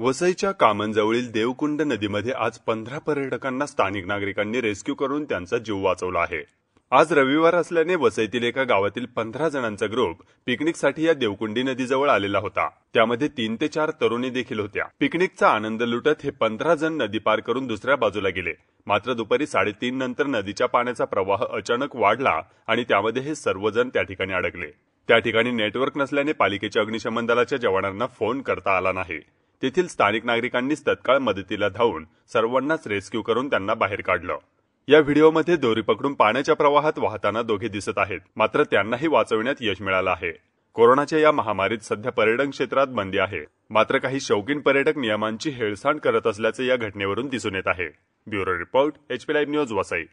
वसईच्या कामनजवळील देवकुंड नदीमध्ये आज पंधरा पर्यटकांना स्थानिक नागरिकांनी रेस्क्यू करून त्यांचा जीव वाचवला आहे आज रविवार असल्याने वसईतील एका गावातील पंधरा जणांचा ग्रुप पिकनिकसाठी या देवकुंडी नदीजवळ आलेला होता त्यामध्ये तीन ते चार तरुणी देखील होत्या पिकनिकचा आनंद लुटत हे पंधरा जण नदी पार करून दुसऱ्या बाजूला गेले मात्र दुपारी साडेतीन नंतर नदीच्या पाण्याचा प्रवाह अचानक वाढला आणि त्यामध्ये हे सर्वजण त्या ठिकाणी अडकले त्या ठिकाणी नेटवर्क नसल्याने पालिकेच्या अग्निशमन दलाच्या जवानांना फोन करता आला नाही तेथील स्थानिक नागरिकांनी तत्काळ मदतीला धावून सर्वांनाच रेस्क्यू करून त्यांना बाहेर काढलं या व्हिडिओमध्ये दोरी पकडून पाण्याच्या प्रवाहात वाहताना दोघे दिसत आहेत मात्र त्यांनाही वाचविण्यात यश मिळालं आहे कोरोनाच्या या महामारीत सध्या पर्यटन क्षेत्रात बंदी आहे मात्र काही शौकीन पर्यटक नियमांची हेळसांड करत असल्याचे या घटनेवरून दिसून येत आहे bureau report HP live news Vasai